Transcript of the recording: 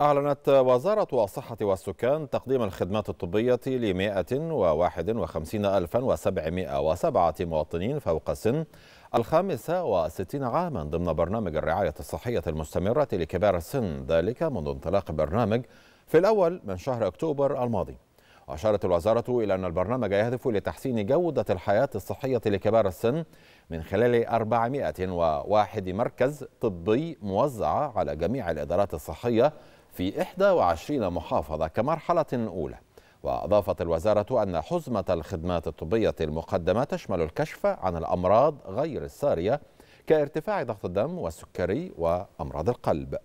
أعلنت وزارة الصحة والسكان تقديم الخدمات الطبية ل 151707 مواطنين فوق سن الخامسة وستين عاما ضمن برنامج الرعاية الصحية المستمرة لكبار السن ذلك منذ انطلاق البرنامج في الأول من شهر أكتوبر الماضي أشارت الوزارة إلى أن البرنامج يهدف لتحسين جودة الحياة الصحية لكبار السن من خلال 401 مركز طبي موزعة على جميع الإدارات الصحية في 21 محافظة كمرحلة أولى وأضافت الوزارة أن حزمة الخدمات الطبية المقدمة تشمل الكشف عن الأمراض غير السارية كارتفاع ضغط الدم والسكري وأمراض القلب